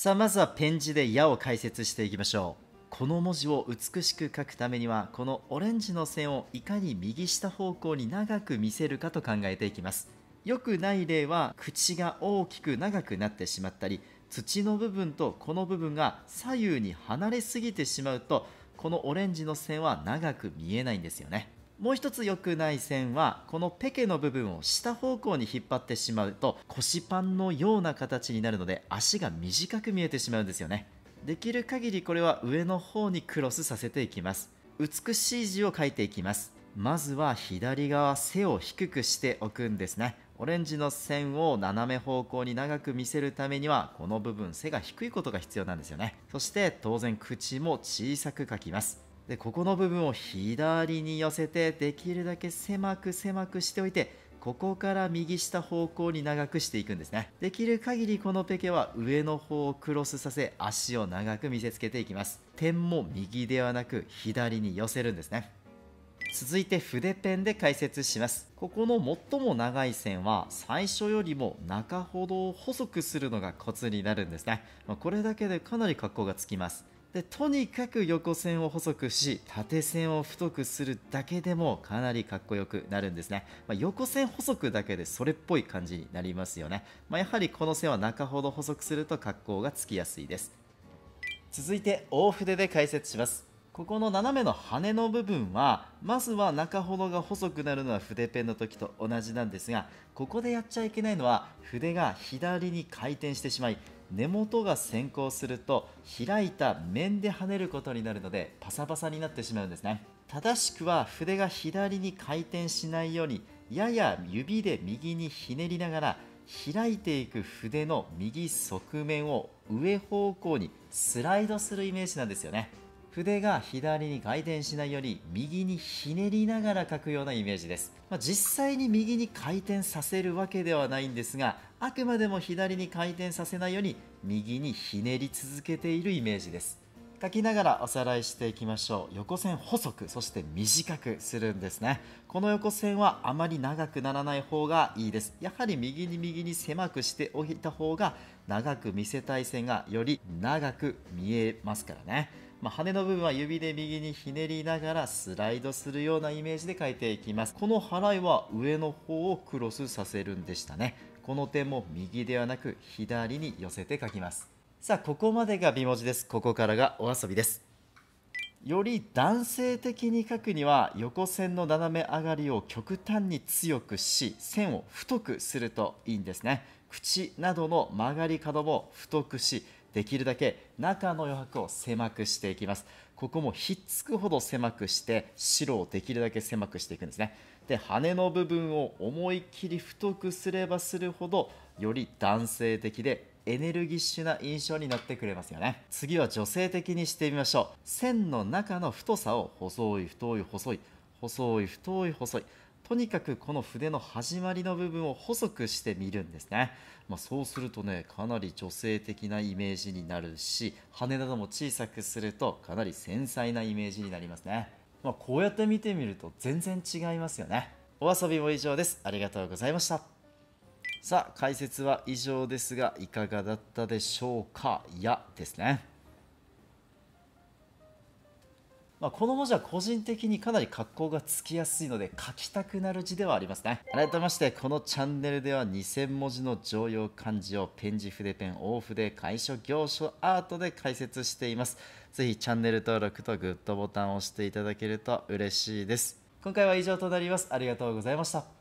さあまずはペン字で「矢」を解説していきましょうこの文字を美しく書くためにはこのオレンジの線をいかに右下方向に長く見せるかと考えていきますよくない例は口が大きく長くなってしまったり土の部分とこの部分が左右に離れすぎてしまうとこのオレンジの線は長く見えないんですよねもう一つ良くない線はこのペケの部分を下方向に引っ張ってしまうと腰パンのような形になるので足が短く見えてしまうんですよねできる限りこれは上の方にクロスさせていきます美しい字を書いていきますまずは左側背を低くしておくんですねオレンジの線を斜め方向に長く見せるためにはこの部分背が低いことが必要なんですよねそして当然口も小さく書きますでここの部分を左に寄せてできるだけ狭く狭くしておいてここから右下方向に長くしていくんですねできる限りこのペケは上の方をクロスさせ足を長く見せつけていきます点も右ではなく左に寄せるんですね続いて筆ペンで解説しますここの最も長い線は最初よりも中ほどを細くするのがコツになるんですねこれだけでかなり格好がつきますでとにかく横線を細くし縦線を太くするだけでもかなりかっこよくなるんですね、まあ、横線細くだけでそれっぽい感じになりますよね、まあ、やはりこの線は中ほど細くすると格好がつきやすいです続いて大筆で解説しますここの斜めの羽の部分はまずは中ほどが細くなるのは筆ペンの時と同じなんですがここでやっちゃいけないのは筆が左に回転してしまい根元が先行すると開いた面で跳ねることになるのでパサパサになってしまうんですね正しくは筆が左に回転しないようにやや指で右にひねりながら開いていく筆の右側面を上方向にスライドするイメージなんですよね筆が左に回転しないように右にひねりながら書くようなイメージです、まあ、実際に右に回転させるわけではないんですがあくまでも左に回転させないように右にひねり続けているイメージです書きながらおさらいしていきましょう横線細くそして短くするんですねこの横線はあまり長くならない方がいいですやはり右に右に狭くしておいた方が長く見せたい線がより長く見えますからね、まあ、羽の部分は指で右にひねりながらスライドするようなイメージで描いていきますこの払いは上の方をクロスさせるんでしたねこの点も右ではなく左に寄せて書きますさあここまでが美文字ですここからがお遊びですより男性的に書くには横線の斜め上がりを極端に強くし線を太くするといいんですね口などの曲がり角も太くしできるだけ中の余白を狭くしていきますここもひっつくほど狭くして白をできるだけ狭くしていくんですねで羽の部分を思いっきり太くすればするほどより男性的でエネルギッシュな印象になってくれますよね次は女性的にしてみましょう線の中の太さを細い太い細い細い太い細いとにかくこの筆の始まりの部分を細くしてみるんですね、まあ、そうするとねかなり女性的なイメージになるし羽なども小さくするとかなり繊細なイメージになりますね、まあ、こうやって見てみると全然違いますよねお遊びも以上ですありがとうございましたさあ解説は以上ですがいかがだったでしょうかいやですねまあ、この文字は個人的にかなり格好がつきやすいので書きたくなる字ではありますね改めましてこのチャンネルでは2000文字の常用漢字をペン字筆ペン大筆楷書行書アートで解説していますぜひチャンネル登録とグッドボタンを押していただけると嬉しいです今回は以上となりますありがとうございました